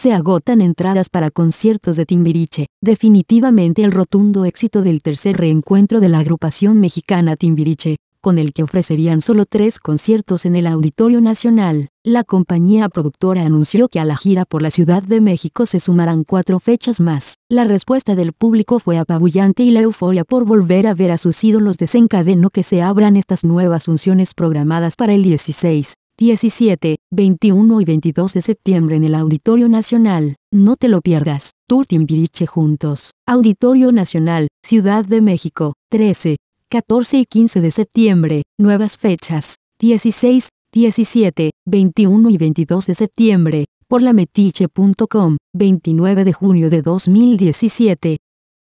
se agotan entradas para conciertos de Timbiriche. Definitivamente el rotundo éxito del tercer reencuentro de la agrupación mexicana Timbiriche, con el que ofrecerían solo tres conciertos en el Auditorio Nacional. La compañía productora anunció que a la gira por la Ciudad de México se sumarán cuatro fechas más. La respuesta del público fue apabullante y la euforia por volver a ver a sus ídolos desencadenó que se abran estas nuevas funciones programadas para el 16 17, 21 y 22 de septiembre en el Auditorio Nacional. No te lo pierdas. Tour Timbiriche juntos. Auditorio Nacional, Ciudad de México. 13, 14 y 15 de septiembre. Nuevas fechas. 16, 17, 21 y 22 de septiembre. Por metiche.com, 29 de junio de 2017.